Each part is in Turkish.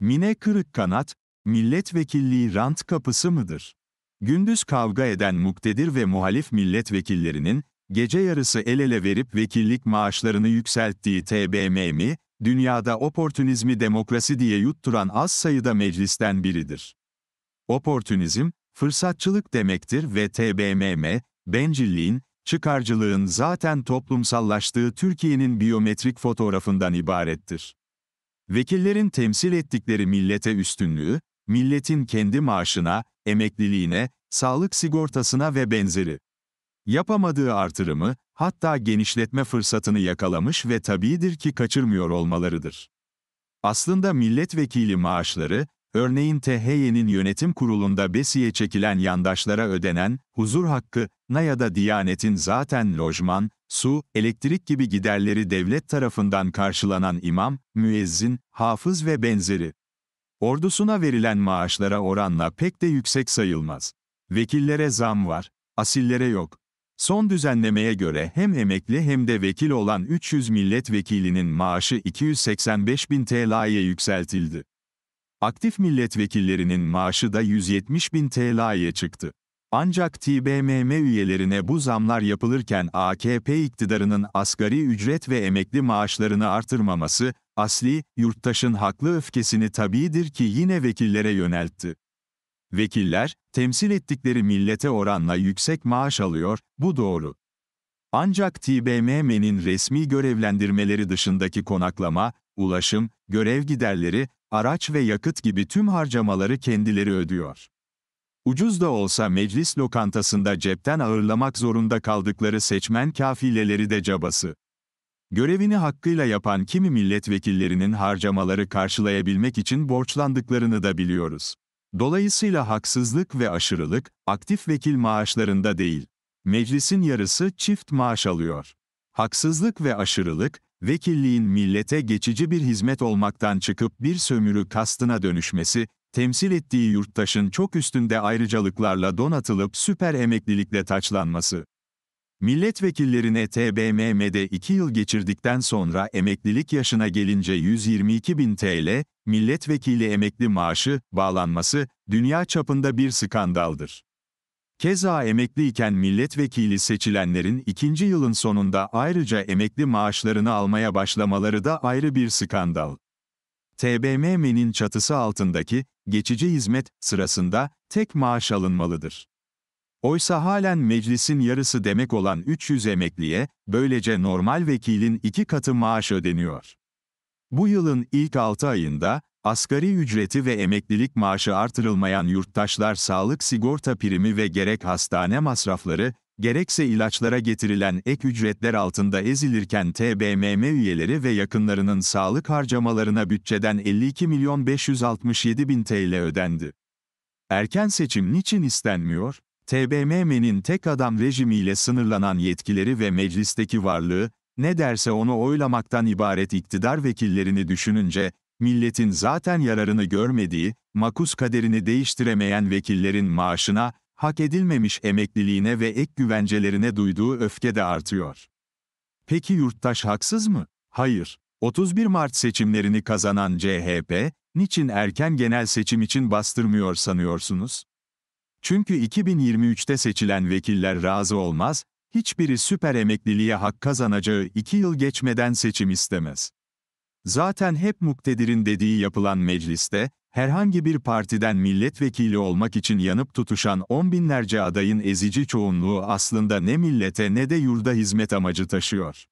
Mine kırık kanat, milletvekilliği rant kapısı mıdır? Gündüz kavga eden muktedir ve muhalif milletvekillerinin, gece yarısı el ele verip vekillik maaşlarını yükselttiği TBMM'i dünyada oportunizmi demokrasi diye yutturan az sayıda meclisten biridir. Oportunizm, fırsatçılık demektir ve TBMM, bencilliğin, çıkarcılığın zaten toplumsallaştığı Türkiye'nin biyometrik fotoğrafından ibarettir. Vekillerin temsil ettikleri millete üstünlüğü, milletin kendi maaşına, emekliliğine, sağlık sigortasına ve benzeri. Yapamadığı artırımı, hatta genişletme fırsatını yakalamış ve tabidir ki kaçırmıyor olmalarıdır. Aslında milletvekili maaşları, Örneğin THY'nin yönetim kurulunda besiye çekilen yandaşlara ödenen, huzur hakkı, na ya da Diyanet'in zaten lojman, su, elektrik gibi giderleri devlet tarafından karşılanan imam, müezzin, hafız ve benzeri. Ordusuna verilen maaşlara oranla pek de yüksek sayılmaz. Vekillere zam var, asillere yok. Son düzenlemeye göre hem emekli hem de vekil olan 300 milletvekilinin maaşı 285 bin TL'ye yükseltildi. Aktif milletvekillerinin maaşı da 170 bin TL'ye çıktı. Ancak TBMM üyelerine bu zamlar yapılırken AKP iktidarının asgari ücret ve emekli maaşlarını artırmaması, asli, yurttaşın haklı öfkesini tabiidir ki yine vekillere yöneltti. Vekiller, temsil ettikleri millete oranla yüksek maaş alıyor, bu doğru. Ancak TBMM'nin resmi görevlendirmeleri dışındaki konaklama, ulaşım, görev giderleri, araç ve yakıt gibi tüm harcamaları kendileri ödüyor. Ucuz da olsa meclis lokantasında cepten ağırlamak zorunda kaldıkları seçmen kafileleri de cabası. Görevini hakkıyla yapan kimi milletvekillerinin harcamaları karşılayabilmek için borçlandıklarını da biliyoruz. Dolayısıyla haksızlık ve aşırılık, aktif vekil maaşlarında değil. Meclisin yarısı çift maaş alıyor. Haksızlık ve aşırılık, vekilliğin millete geçici bir hizmet olmaktan çıkıp bir sömürü kastına dönüşmesi, temsil ettiği yurttaşın çok üstünde ayrıcalıklarla donatılıp süper emeklilikle taçlanması. Milletvekillerine TBMM'de 2 yıl geçirdikten sonra emeklilik yaşına gelince 122 bin TL, milletvekili emekli maaşı, bağlanması, dünya çapında bir skandaldır. Keza emekliyken milletvekili seçilenlerin ikinci yılın sonunda ayrıca emekli maaşlarını almaya başlamaları da ayrı bir skandal. TBMM'nin çatısı altındaki geçici hizmet sırasında tek maaş alınmalıdır. Oysa halen meclisin yarısı demek olan 300 emekliye, böylece normal vekilin iki katı maaş ödeniyor. Bu yılın ilk 6 ayında, Asgari ücreti ve emeklilik maaşı artırılmayan yurttaşlar sağlık sigorta primi ve gerek hastane masrafları, gerekse ilaçlara getirilen ek ücretler altında ezilirken TBMM üyeleri ve yakınlarının sağlık harcamalarına bütçeden 52 milyon 567 bin TL ödendi. Erken seçim niçin istenmiyor? TBMM'nin tek adam rejimiyle sınırlanan yetkileri ve meclisteki varlığı, ne derse onu oylamaktan ibaret iktidar vekillerini düşününce, milletin zaten yararını görmediği, makus kaderini değiştiremeyen vekillerin maaşına, hak edilmemiş emekliliğine ve ek güvencelerine duyduğu öfke de artıyor. Peki yurttaş haksız mı? Hayır. 31 Mart seçimlerini kazanan CHP, niçin erken genel seçim için bastırmıyor sanıyorsunuz? Çünkü 2023'te seçilen vekiller razı olmaz, hiçbiri süper emekliliğe hak kazanacağı 2 yıl geçmeden seçim istemez. Zaten hep muktedirin dediği yapılan mecliste, herhangi bir partiden milletvekili olmak için yanıp tutuşan on binlerce adayın ezici çoğunluğu aslında ne millete ne de yurda hizmet amacı taşıyor.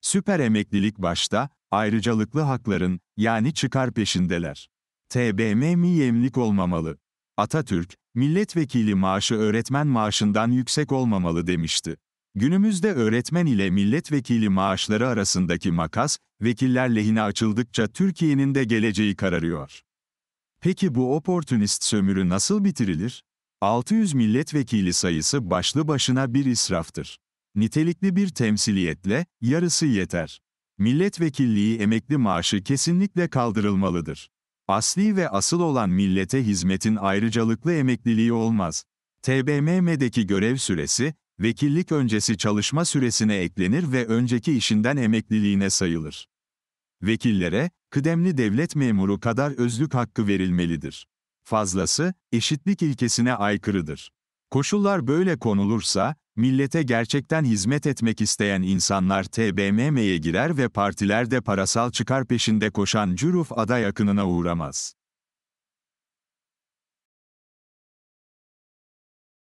Süper emeklilik başta, ayrıcalıklı hakların, yani çıkar peşindeler. TBM mi yemlik olmamalı? Atatürk, milletvekili maaşı öğretmen maaşından yüksek olmamalı demişti. Günümüzde öğretmen ile milletvekili maaşları arasındaki makas, vekiller lehine açıldıkça Türkiye'nin de geleceği kararıyor. Peki bu oportunist sömürü nasıl bitirilir? 600 milletvekili sayısı başlı başına bir israftır. Nitelikli bir temsiliyetle, yarısı yeter. Milletvekilliği emekli maaşı kesinlikle kaldırılmalıdır. Asli ve asıl olan millete hizmetin ayrıcalıklı emekliliği olmaz. TBMM'deki görev süresi, Vekillik öncesi çalışma süresine eklenir ve önceki işinden emekliliğine sayılır. Vekillere, kıdemli devlet memuru kadar özlük hakkı verilmelidir. Fazlası, eşitlik ilkesine aykırıdır. Koşullar böyle konulursa, millete gerçekten hizmet etmek isteyen insanlar TBMM'ye girer ve partilerde parasal çıkar peşinde koşan cüruf aday akınına uğramaz.